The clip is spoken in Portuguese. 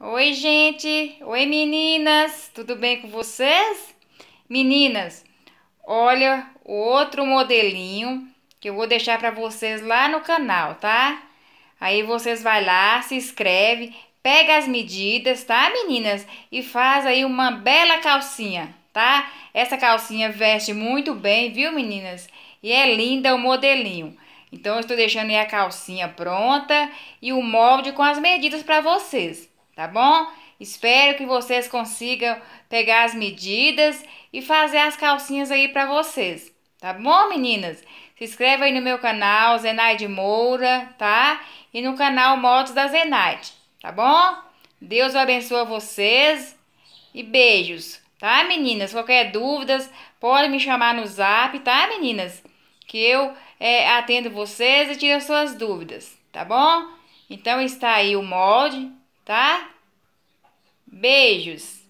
Oi, gente! Oi, meninas! Tudo bem com vocês? Meninas, olha o outro modelinho que eu vou deixar para vocês lá no canal, tá? Aí vocês vai lá, se inscreve, pega as medidas, tá, meninas? E faz aí uma bela calcinha, tá? Essa calcinha veste muito bem, viu, meninas? E é linda o modelinho. Então, eu estou deixando aí a calcinha pronta e o molde com as medidas para vocês tá bom? Espero que vocês consigam pegar as medidas e fazer as calcinhas aí para vocês, tá bom, meninas? Se inscreve aí no meu canal, Zenaide Moura, tá? E no canal Motos da Zenaide, tá bom? Deus abençoe vocês e beijos, tá, meninas? Qualquer dúvidas, pode me chamar no zap, tá, meninas? Que eu é, atendo vocês e tiro suas dúvidas, tá bom? Então está aí o molde tá? Beijos!